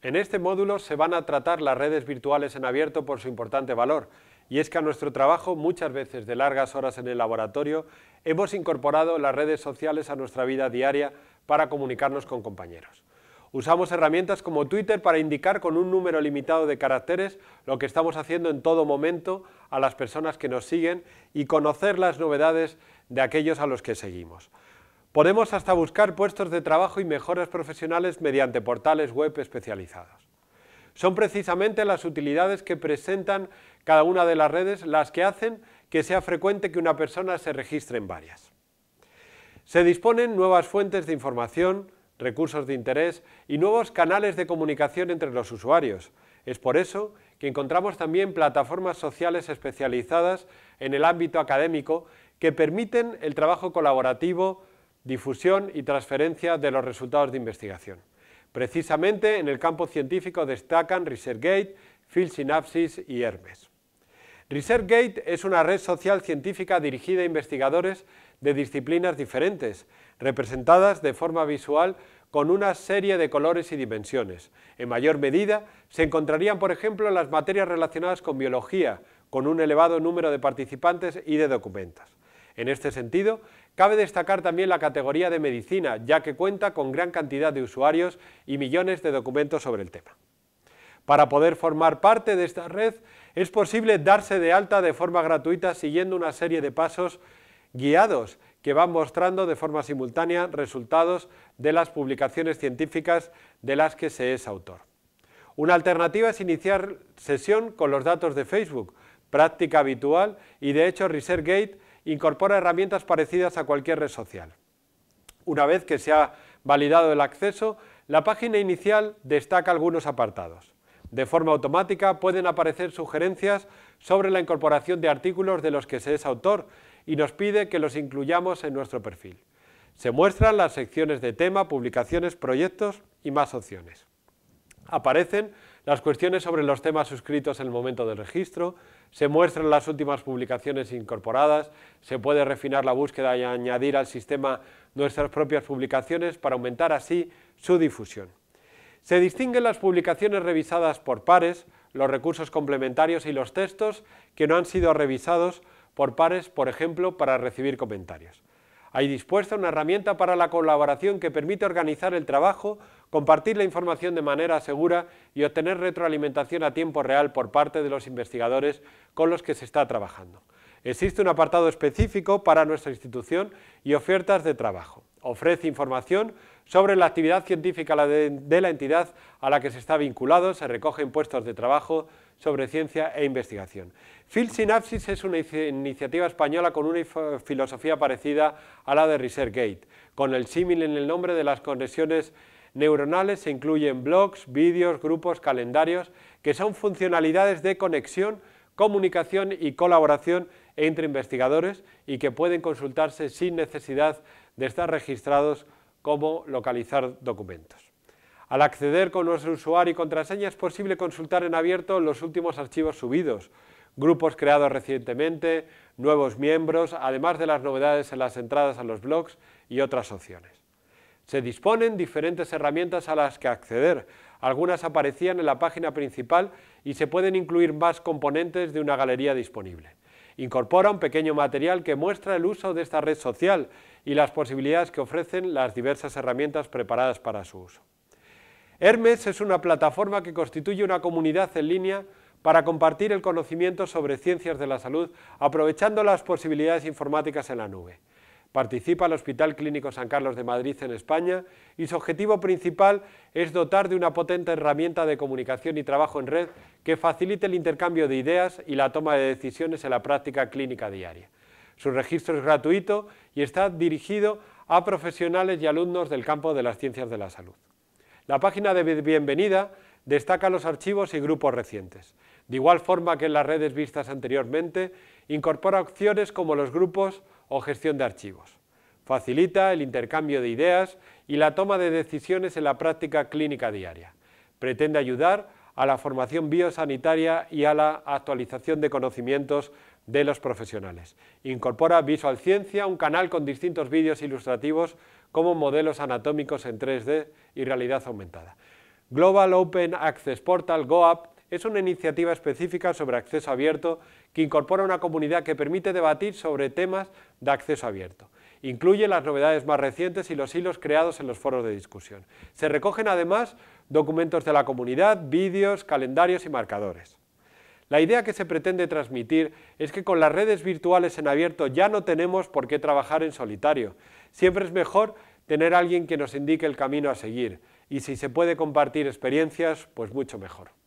En este módulo se van a tratar las redes virtuales en abierto por su importante valor, y es que a nuestro trabajo, muchas veces de largas horas en el laboratorio, hemos incorporado las redes sociales a nuestra vida diaria para comunicarnos con compañeros. Usamos herramientas como Twitter para indicar con un número limitado de caracteres lo que estamos haciendo en todo momento a las personas que nos siguen y conocer las novedades de aquellos a los que seguimos. Podemos hasta buscar puestos de trabajo y mejoras profesionales mediante portales web especializados. Son precisamente las utilidades que presentan cada una de las redes las que hacen que sea frecuente que una persona se registre en varias. Se disponen nuevas fuentes de información, recursos de interés y nuevos canales de comunicación entre los usuarios. Es por eso que encontramos también plataformas sociales especializadas en el ámbito académico que permiten el trabajo colaborativo, difusión y transferencia de los resultados de investigación. Precisamente en el campo científico destacan ResearchGate, Field Synapsis y Hermes. ResearchGate es una red social científica dirigida a investigadores de disciplinas diferentes, representadas de forma visual con una serie de colores y dimensiones. En mayor medida se encontrarían, por ejemplo, las materias relacionadas con biología, con un elevado número de participantes y de documentos. En este sentido, cabe destacar también la categoría de medicina, ya que cuenta con gran cantidad de usuarios y millones de documentos sobre el tema. Para poder formar parte de esta red, es posible darse de alta de forma gratuita siguiendo una serie de pasos guiados que van mostrando de forma simultánea resultados de las publicaciones científicas de las que se es autor. Una alternativa es iniciar sesión con los datos de Facebook, práctica habitual, y de hecho ResearchGate incorpora herramientas parecidas a cualquier red social. Una vez que se ha validado el acceso, la página inicial destaca algunos apartados. De forma automática pueden aparecer sugerencias sobre la incorporación de artículos de los que se es autor y nos pide que los incluyamos en nuestro perfil. Se muestran las secciones de tema, publicaciones, proyectos y más opciones. Aparecen las cuestiones sobre los temas suscritos en el momento del registro, se muestran las últimas publicaciones incorporadas, se puede refinar la búsqueda y añadir al sistema nuestras propias publicaciones para aumentar así su difusión. Se distinguen las publicaciones revisadas por pares, los recursos complementarios y los textos que no han sido revisados por pares, por ejemplo, para recibir comentarios. Hay dispuesta una herramienta para la colaboración que permite organizar el trabajo, compartir la información de manera segura y obtener retroalimentación a tiempo real por parte de los investigadores con los que se está trabajando. Existe un apartado específico para nuestra institución y ofertas de trabajo. Ofrece información sobre la actividad científica de la entidad a la que se está vinculado, se recogen puestos de trabajo sobre ciencia e investigación. Phil Synapsis es una iniciativa española con una filosofía parecida a la de ResearchGate. Con el símil en el nombre de las conexiones neuronales se incluyen blogs, vídeos, grupos, calendarios, que son funcionalidades de conexión, comunicación y colaboración entre investigadores y que pueden consultarse sin necesidad de estar registrados como localizar documentos. Al acceder con nuestro usuario y contraseña es posible consultar en abierto los últimos archivos subidos, grupos creados recientemente, nuevos miembros, además de las novedades en las entradas a los blogs y otras opciones. Se disponen diferentes herramientas a las que acceder, algunas aparecían en la página principal y se pueden incluir más componentes de una galería disponible. Incorpora un pequeño material que muestra el uso de esta red social y las posibilidades que ofrecen las diversas herramientas preparadas para su uso. Hermes es una plataforma que constituye una comunidad en línea para compartir el conocimiento sobre ciencias de la salud aprovechando las posibilidades informáticas en la nube. Participa el Hospital Clínico San Carlos de Madrid en España y su objetivo principal es dotar de una potente herramienta de comunicación y trabajo en red que facilite el intercambio de ideas y la toma de decisiones en la práctica clínica diaria. Su registro es gratuito y está dirigido a profesionales y alumnos del campo de las ciencias de la salud. La página de bienvenida destaca los archivos y grupos recientes. De igual forma que en las redes vistas anteriormente, incorpora opciones como los grupos o gestión de archivos. Facilita el intercambio de ideas y la toma de decisiones en la práctica clínica diaria. Pretende ayudar a la formación biosanitaria y a la actualización de conocimientos de los profesionales. Incorpora Visual Ciencia, un canal con distintos vídeos ilustrativos como modelos anatómicos en 3D y realidad aumentada. Global Open Access Portal, GOAP, es una iniciativa específica sobre acceso abierto que incorpora una comunidad que permite debatir sobre temas de acceso abierto. Incluye las novedades más recientes y los hilos creados en los foros de discusión. Se recogen además documentos de la comunidad, vídeos, calendarios y marcadores. La idea que se pretende transmitir es que con las redes virtuales en abierto ya no tenemos por qué trabajar en solitario. Siempre es mejor tener alguien que nos indique el camino a seguir y si se puede compartir experiencias, pues mucho mejor.